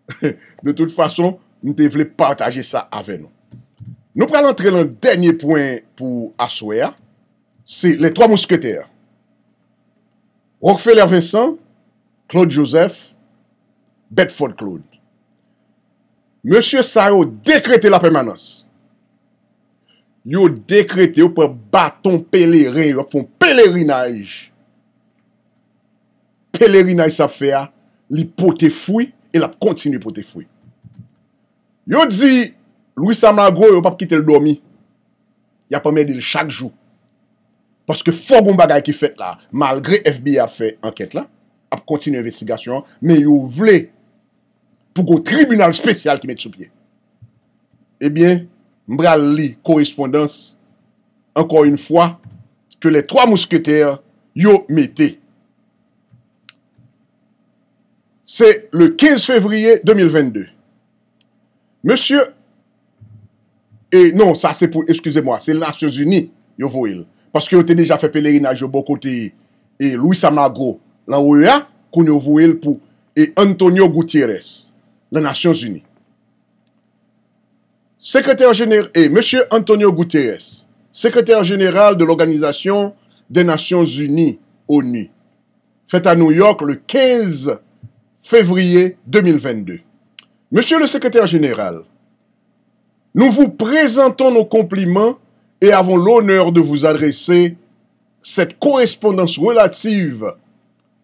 De tout fason, nou te vle partaje sa ave nou. Nou pral entre l'an denye pou aswea, se le 3 mousketeur. Rockefeller Vincent, Claude Joseph, Bedford Claude. Monsie Saro dekrete la permanence. Yo dekrete ou pa baton pelerinaj. peleri nan y se ap fe a, li pote fwi, el ap kontinu pote fwi. Yo di, Louis Samagro yo pa p kite l do mi, ya pa mè di l chak jou, paske fò goun bagay ki fèt la, malgre FBI ap fè anket la, ap kontinu investigasyon, men yo vle, pou kon tribunal spesyal ki mèt sou pye. Ebyen, mbral li korespondans, ankon yon fwa, mbral li korespondans, mbral li korespondans, mbral li korespondans, mbral li korespondans, mbral li korespondans, mbral li korespondans, mbral li korespondans Se le 15 fevriye 2022. Monsie, e non sa se pou, eskouze mwa, se l'Nasyon Zuni yo vouil. Paske yo te deja fe pelerina jo bokoteyi e Louis Samago la ouya koun yo vouil pou e Antonio Gutierrez la Nasyon Zuni. Sekreter jeneral, e Monsie Antonio Gutierrez, sekreter jeneral de l'organizasyon de Nasyon Zuni ONU. Fete a New York le 15 fevriye février 2022. Monsieur le secrétaire général, nous vous présentons nos compliments et avons l'honneur de vous adresser cette correspondance relative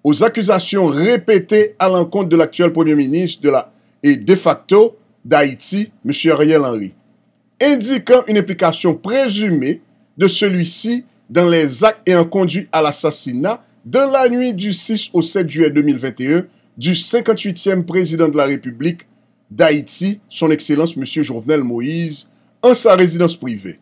aux accusations répétées à l'encontre de l'actuel Premier ministre de la, et de facto d'Haïti, Monsieur Ariel Henry, indiquant une implication présumée de celui-ci dans les actes ayant conduit à l'assassinat dans la nuit du 6 au 7 juillet 2021 du 58e président de la République d'Haïti, son Excellence M. Jovenel Moïse, en sa résidence privée.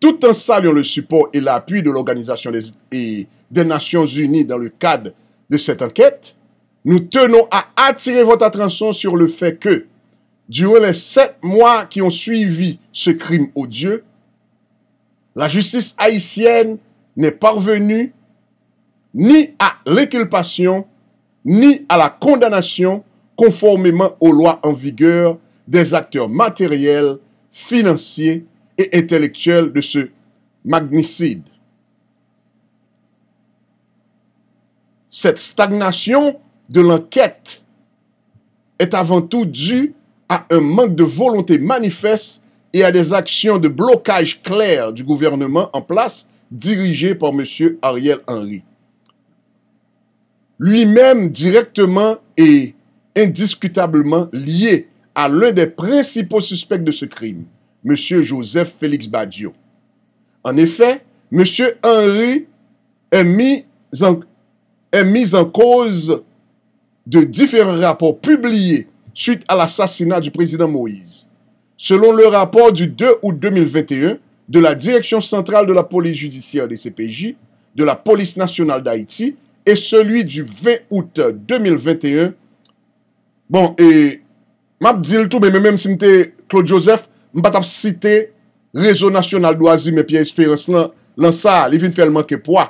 Tout en saluant le support et l'appui de l'Organisation des, des Nations Unies dans le cadre de cette enquête, nous tenons à attirer votre attention sur le fait que, durant les sept mois qui ont suivi ce crime odieux, la justice haïtienne n'est parvenue ni à l'inculpation ni à la condamnation conformément aux lois en vigueur des acteurs matériels, financiers et intellectuels de ce magnicide. Cette stagnation de l'enquête est avant tout due à un manque de volonté manifeste et à des actions de blocage clair du gouvernement en place dirigé par M. Ariel Henry lui-même directement et indiscutablement lié à l'un des principaux suspects de ce crime, M. Joseph Félix Badio. En effet, M. Henry est mis, en, est mis en cause de différents rapports publiés suite à l'assassinat du président Moïse. Selon le rapport du 2 août 2021 de la Direction centrale de la police judiciaire des CPJ, de la Police nationale d'Haïti E selwi di 20 out 2021, bon, e map di l tou, men menm si mte Claude Joseph, m bat ap site rezo nasyonal do azi, menm pi espirans lan sa, li vin fèl manke pwa,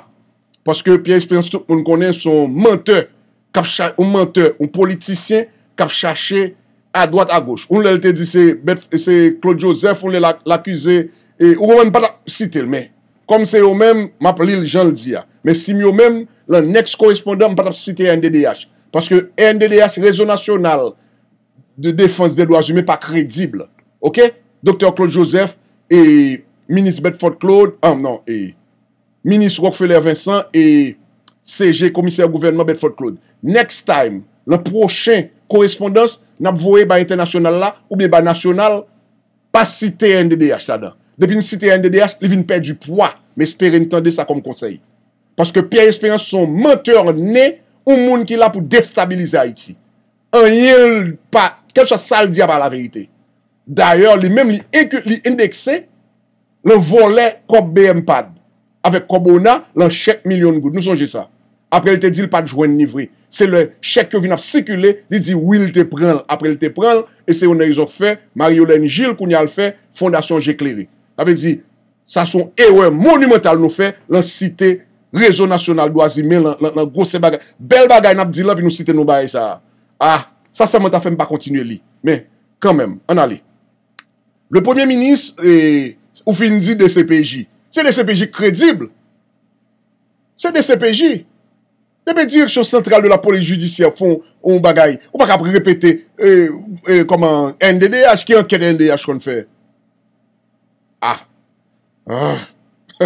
paske pi espirans loun konen son menteur, ou menteur, ou politisyen kap chache a doat a goch. Un lal te di se Claude Joseph, un lè l'akuse, ou konen bat ap site l menm. Kom se yo men, map li li jan li di ya. Men si mi yo men, lan next korespondant m patap site NDDH. Paske NDDH rezo nasyonal de defans de Edouard Jumé pa kredible. Ok? Dr. Claude Joseph e Ministre Bedford Claude ah nan, e Ministre Roquefeller Vincent e CG Komissar Gouvernement Bedford Claude. Next time, lan prochen korespondans, nab voye ba internasyonal la ou bi ba nasyonal pat site NDDH ta dan. Depi yon site yon DDH, li vin pè du pwa. Me espere yon tende sa kom konsey. Paske Pierre Espérance son menteur ne ou moun ki la pou destabilize Haïti. An yon pa... Kèm sa sal diya ba la verite? D'ayor, li mèm li indekse lè volè kop BMPAD. Avek Kobona, lè chèk milyon gout. Nou sonje sa. Apre lè te di l'padjouen nivri. Se lè chèk ki vin ap sikule li di wil te pranl. Apre lè te pranl, e se yon nè yon fè Mariolène Gilles Kounial fè, fondasyon jèk lirik. Ape di, sa son EOM monumental nou fe, lan site rezonasyonal do Azimè, lan grosse bagay. Bel bagay nan ap di lan pi nou site nou bagay sa. Ah, sa seman ta fe mpa kontinuye li. Men, kanmem, an ale. Le premier ministre, ou fin di DCPJ. Se DCPJ kredible. Se DCPJ. Epe eh di, se central de la poli judicia fon un bagay. Ou pa kap repete, e, e, koman, NDDH, ki an ken NDDH kon fe? Ah, ah,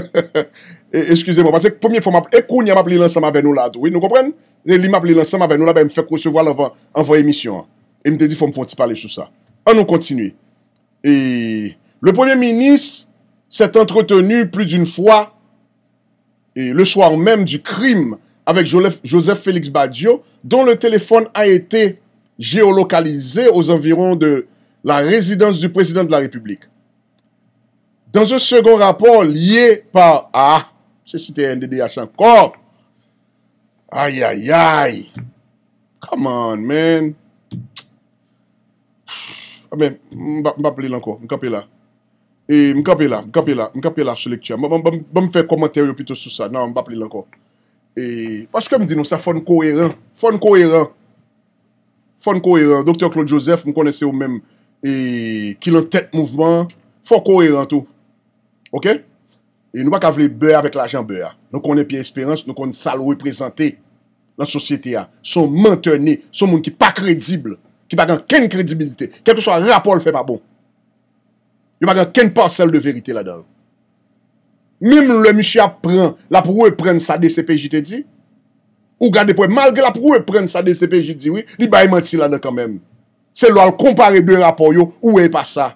e, excusez-moi, parce que pour m'appeler, écoute, il m'a appelé l'ensemble avec nous là-dessus, oui, nous comprennes? Il m'a appelé l'ensemble avec nous là-dessus, il m'a fait recevoir l'envoi émission, il m'a dit il faut me faire parler sur ça. On continue. Le premier ministre s'est entretenu plus d'une fois le soir même du crime avec Joseph Félix Badiou, dont le téléphone a été géolokalisé aux environs de la résidence du président de la République. Dan se segon rapor liye pa... Ah! Se si te endede yachan. Kok! Ay, ay, ay! Come on, men! A men, mbap li lanko. Mkapi la. E, mkapi la, mkapi la. Mkapi la, selektya. Mbam fè komantèyo pito sou sa. Nan, mbap li lanko. E, paske mdi nou sa fon kohèran. Fon kohèran. Fon kohèran. Dr. Claude Joseph, mkonesè ou men. E, kilon tèt mouvman. Fon kohèran tout. Ok? E nou ba kavle beur avèk l'ajan beur. Nou konen pi espérance, nou konen salowe prezante lan sosyete a. Son menteur ne, son moun ki pa kredible, ki bagan ken kredibilite. Kèp tou sa rapol fè pa bon. Yo bagan ken parsel de verite la do. Mim le michi ap pran, la pou e pren sa DCPJ te di, ou gade pou e malge la pou e pren sa DCPJ di, li ba e manti la nan kèmèm. Se lò al kompare de rapol yo, ou e pa sa.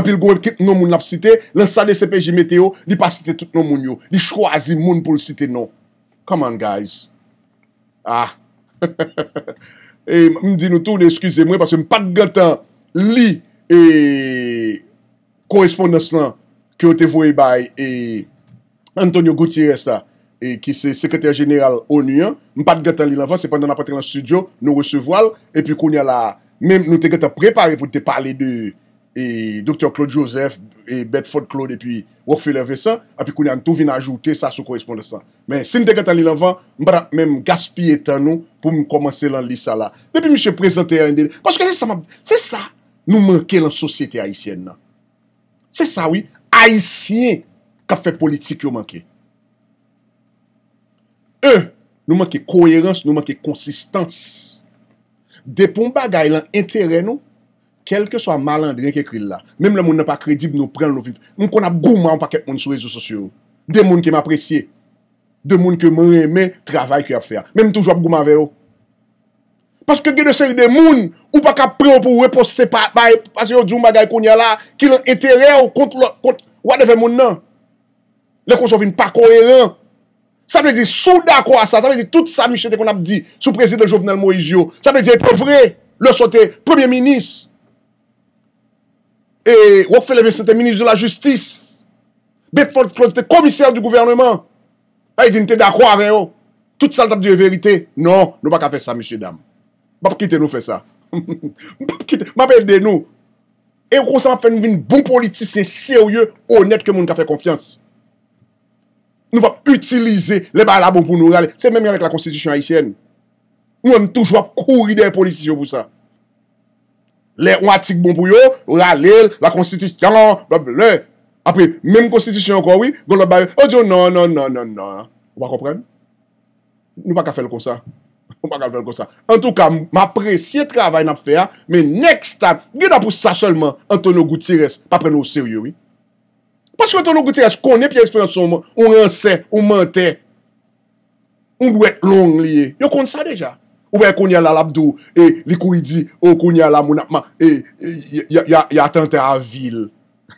Anpil gweb kit nou moun ap site, lansan SPG Meteo, ni pa site tout nou moun yo. Ni chwazi moun pou site nou. Come on guys. Ah. E mdi nou toune, eskuse mwen, paswe mpad gata li e... Korespondans lan, kyo te voye bay e... Antonio Gutierrez la, e ki se sekreter general ONU yan. Mpad gata li lavan, se pandan apate la studio, nou resevo al. E pi konye la, menm nou te gata prepare pou te pale de... E Dr. Claude Joseph E Bedford Claude Epi wak fe levre sa Api kou ni an tou vin ajoute sa sou koresponde sa Men sin de gata li lavan Mbara men m gaspye tan nou Pou m komanse lan li sa la Depi mi se prezante Kwanse kwen se sa ma Se sa nou manke lan sosyete Haitien nan Se sa oui Haitien Kafè politik yo manke Eu Nou manke kouyerans Nou manke konsistans Depou m bagay lan enteren nou kelke so a malan dene ke kril la, mem le moun nan pa kredib nou pren lou vide, moun kon ap gouman wapaket moun sou rezo sosyo, de moun ki m apresye, de moun ki m reme, travay ki ap fè, mem touj wap gouman veyo. Paske gè de seri de moun, ou pa ka preo pou reposte pa, pa se yo djoum bagay koun ya la, ki etere ou kont wadeve moun nan. Lè kon so vin pa kore ran. Sa mwen zi sou da kwa sa, sa mwen zi tout sa michete kon ap di, sou prezid le jopnel Moizyo, sa mwen zi ete vre, le sote premier min E wak fe leve se te minis de la justis Be fote klo te komiser du gouvernement E zin te da kwa re yo Tout sal tap diye verite Non, nou bak a fe sa, Mr. Dam Bap kite nou fe sa Bap kite, map e de nou E wak kon sa ma fe nou vi nou bon politis Se serye, honet ke moun ka fe konfians Nou wap utilize Le bala bon pou nou gale Se menm yon ek la konstitusyon Haitien Nou wap touj wap kouri de politis yo pou sa Le, ou atik bon pou yo, ou la lèl, la konstitüsyon, blablè. Apre, mèm konstitüsyon anko wè, gò bon, lò bè, o oh, diyo nan, nan, nan, nan, nan. Ou pa kompren? Nou pa ka fèl kon sa. Ou pa ka fèl kon sa. En tout ka, m apresye travay nan fè a, mè next time, gè nan pou sa solman, an ton nou goutires, pa pren nou seryè wè. Paske an ton nou goutires, konè pi espérense son mè, ou rense, ou mente, ou mwè long liye, yo kont sa deja. Ouwe kounye la labdou, e, likou yi di, ou oh, kounye la moun apman, e, e, ya, ya, ya, ya tante a vil.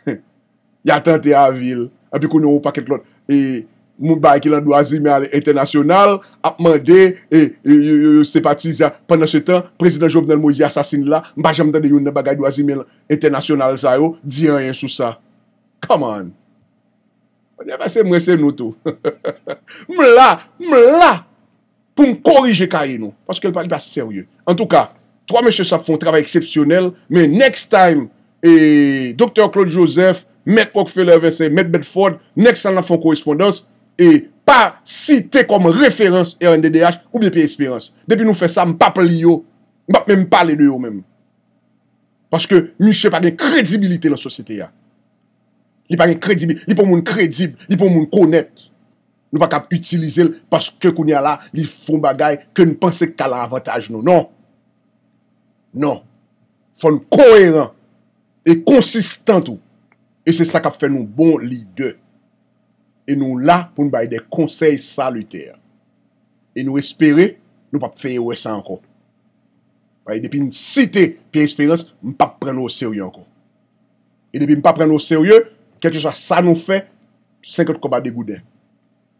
Ya tante a vil. A pi kounye ou pa ket lot, e, moun bay ki lan do azime ale internasyonal, apman de, e, e, se pati zyan. Pendan se tan, prezident Jovnel Mouzi yi asasin la, mba jam dan de yon nan bagay do azime ale internasyonal zayo, di an yon sou sa. Come on. Mwen se mwen se nou tou. Mla, mla. Mla. pou m korije kaye nou, paske l pa li ba serye. En tou ka, 3 mèche sa fon travèl eksepsyonel, mè next time, e Dr. Claude Joseph, Mek Wokfele, Mek Bedford, next time la fon korespondans, e pa site kom referans RNDDH, ou biye piye esperans. Depi nou fè sa, m pa pli yo, m pa mè m pale de yo mèm. Paske mèche pa gen kredibilite la sosete ya. Li pa gen kredibilite, li pou moun kredib, li pou moun konèt. Nou pa kap utilize l, paske koun ya la, li foun bagay, ke nou pensek ka la avantaj nou. Non. Non. Fon koueran, e konsistantou. E se sa kap fè nou bon li de. E nou la, pou nou baye de konsey salutè. E nou espere, nou pa fè yowè sa anko. Baye depi n sitè, pi espere, m pa pren nou seryo anko. E depi m pa pren nou seryo, kèkè sa sa nou fè, senkèt kou ba degou den.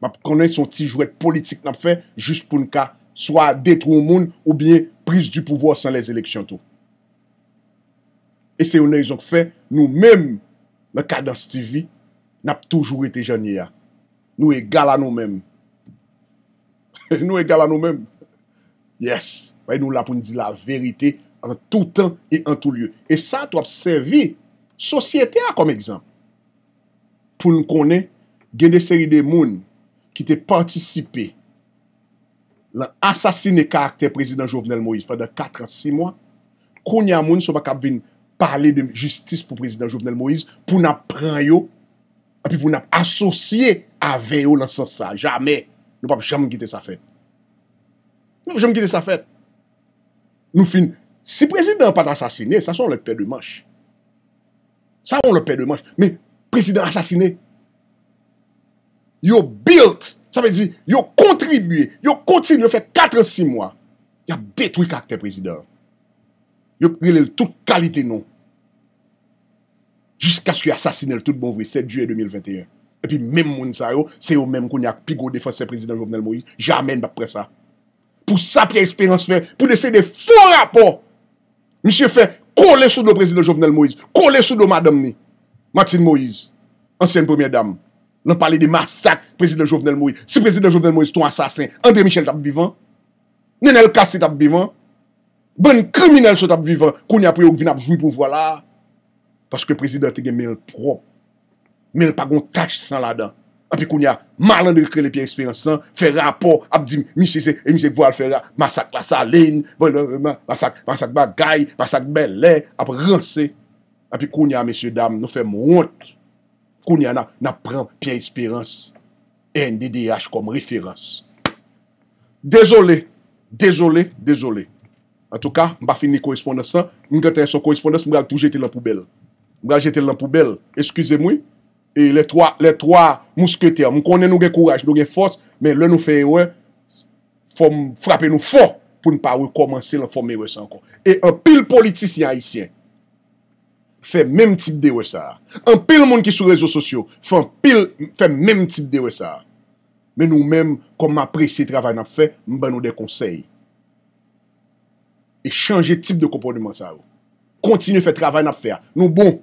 map konen yon ti jouret politik nap fe, jous pou n ka, swa detrou moun, ou bien, pris du pouvo san les eleksyon tou. E se yon nan yon fwe, nou men, nan ka dans ti vi, nap toujou ete janye ya. Nou e gala nou men. Nou e gala nou men. Yes, may nou la pou n di la verite, an tou tan, e an tou lye. E sa, tou ap sevi, sosyete a kom ekzamp. Poun konen, gen de seri de moun, moun, ki te partisipe lan asasine karakter prezident Jovenel Moïse. Prèden 4 an 6 mwa, konya moun sou va kap vin pale de justice pou prezident Jovenel Moïse pou nan pran yo api pou nan asosye ave yo lan san sa. Jamè. Nou pa pou jam gite sa fè. Nou pa pou jam gite sa fè. Nou fin. Si prezident pat asasine, sa son lè pè de manche. Sa son lè pè de manche. Men, prezident asasine, nan. yo bilt, yo kontribuye, yo kontinu fè 4-6 mwa, yo betwik ak te prezidèr. Yo prilè l tout kalite nou. Jusk as ki asasine l tout bonvri, 7 juè 2021. Epi mèm moun sa yo, se yo mèm kon yak pigou defense prezidèr Jovenel Moïse, jè amèn bap pre sa. Pou sa pi espérance fè, pou desè de fò rapò, misye fè, kole sou do prezidèr Jovenel Moïse, kole sou do madame ni, Martine Moïse, ansyen premier dame, nan pale de masak prezident Jovenel Moui. Se prezident Jovenel Moui se ton asasen, André Michel tap bivan? Nen el kase tap bivan? Ben kriminel se tap bivan? Kounia pou yon vina pou jou pou vwala? Paske prezident te gen men el pro. Men el pagon tach san la dan. A pi kounia, malan de rekre le pi espiransan, ferra a po, ap di, mi se se, e mi se kvo al ferra, masak la salen, masak bagay, masak belè, ap rense. A pi kounia, mesye dam, nou fe mwonti. Koun yana nan pran pi espirans E ndi di yaj kom referans Dezole Dezole, dezole An tou ka, mba fin ni korespondansan Mga ten yon korespondans mga tou jetel nan poubel Mga jetel nan poubel, eskuse mwi E le 3 muskete Mwen konen nou gen kouraj, nou gen fos Men lè nou feye we Frapen nou fò Poun pa wè komanse lè fò mewe san kon E an pil politisyen haisyen Fè mèm tip de wè sa. An pil moun ki sou rezo sosyo. Fè mèm tip de wè sa. Mè nou mèm kom apresye travay nap fè. Mba nou de konsey. E chanje tip de komponiment sa ou. Kontinye fè travay nap fè. Nou bon.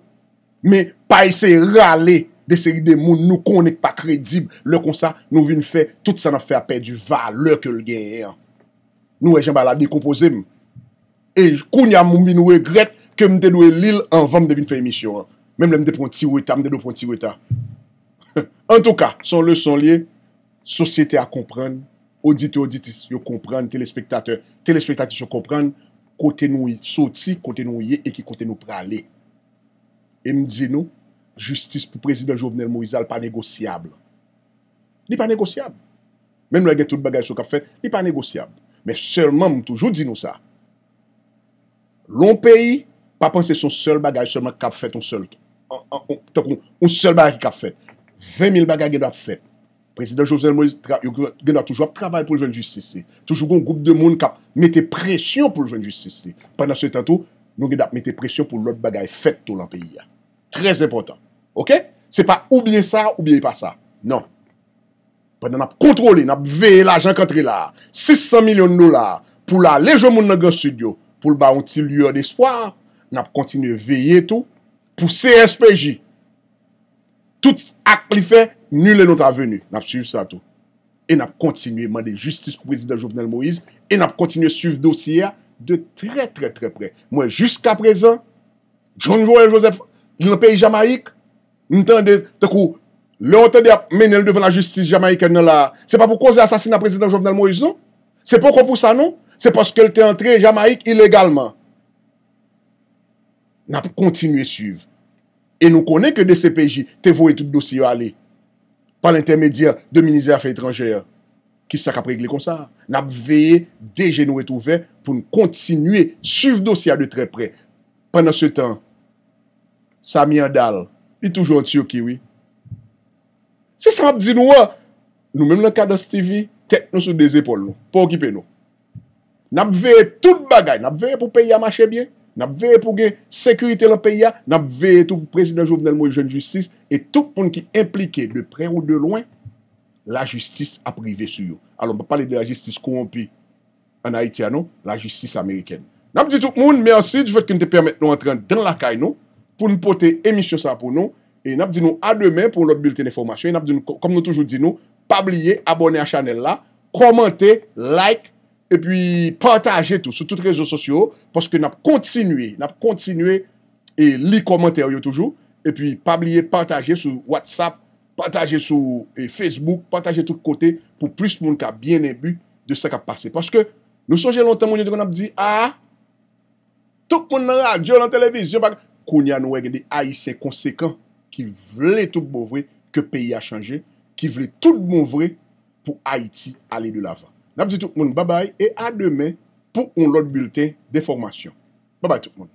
Mè pa yise rale de seri de moun nou konek pa kredib. Lè kon sa nou vin fè. Tout sa nap fè apè du val. Lè ke l gen yè. Nou wè jen ba la de kompozè mè. E koun ya mou minou e gret ke mde nou e lil anvan mde vin fè emisyon. Mèm lè mde pon ti wè ta, mde nou pon ti wè ta. An tou ka, son lè son lè, sosyete a kompran, odite odite yon kompran, telespektate, telespektate yon kompran, kote nou yi soti, kote nou yi e ki kote nou pralè. E mdi nou, justice pou prezident Jovenel Moïse al pa negosyable. Ni pa negosyable. Mèm lè gen tout bagay sou kap fè, ni pa negosyable. Mèm sèlman mtoujou di nou sa. Loun peyi, pa pan se son sol bagay, solman kap fet, ton sol bagay ki kap fet. 20.000 bagay ge dap fet. Prezident Joseph Moïse, yo gen ap toujou ap travay pou loun justice. Toujou kon, group de moun kap mette presyon pou loun justice. Pendan sou etan tou, yo gen ap mette presyon pou loun bagay fet tou loun peyi. Trez important. Ok? Se pa oubye sa, oubye pa sa. Non. Pendan ap kontrole, ap ve la jan katre la. 600 milyon nou la. Pou la, le joun moun nan gen studio, pou l'ba onti lyo d'espoir, nap kontinu veye tou, pou CSPJ. Tout ak li fe, nul e not avenu, nap suiv sa tou. E nap kontinu e mande justice pou prezident Jovenel Moïse, e nap kontinu e suiv dosiya de tre tre tre pre. Mwen, jusqu'a prezant, John Joen Joseph, l'an peyi Jamaik, n'ten de, te kou, l'an te de menel devan la justice Jamaik, en nan la, se pa pou kon se asasine prezident Jovenel Moïse, non? se pa pou kon pou sa nou, Se paske l te entre Jamaik ilegalman. Nap kontinue suv. E nou kone ke de CPJ te vou etoute dosi yo ale. Pal intermedia de minize afe etranjere. Ki sak apregle kon sa. Nap veye deje nou etouve pou nou kontinue suv dosi yo de tre pre. Panan se tan. Sa mi an dal. Pi toujou an tsyo kiwi. Se sa ap di nou an. Nou menm la kada sti vi. Tek nou sou de zepol nou. Po okipe nou. N ap veye tout bagay. N ap veye pou peyi a machebyen. N ap veye pou ge sekurite la peyi a. N ap veye tout prezident jovenel mwen jen justice. Et tout moun ki implike de pre ou de loin. La justice a prive su yo. Alon pa pale de la justice koronpi. An haitia ah nou. La justice amerikene. N ap di tout moun. Mersi. Jouvet ki m te permette nou entran den la kay non? nou. Pou nou pote emisyon sa pou nou. E n ap di nou a demen pou nou bulten informasyon. E n ap di nou, kom nou toujou di nou. Pabliye, abone a chanel la. Komante, like. e pi partaje tout sou tout rezo sosyo, paske nap kontinue, nap kontinue, e li komentaryon toujou, e pi pabliye partaje sou WhatsApp, partaje sou Facebook, partaje tout kote pou plis moun ka bien ebu de sa ka pase. Paske nou sonje lontan moun yon di kon nap di, a, tout moun nan radio, nan televizyon, koun ya nou e gade A.I.C. konsekant, ki vle tout moun vre, ke peyi a chanje, ki vle tout moun vre pou A.I.C. ale de lavan. Nabzi tout moun, babay, e a demen pou on lot bulte de formasyon. Babay tout moun.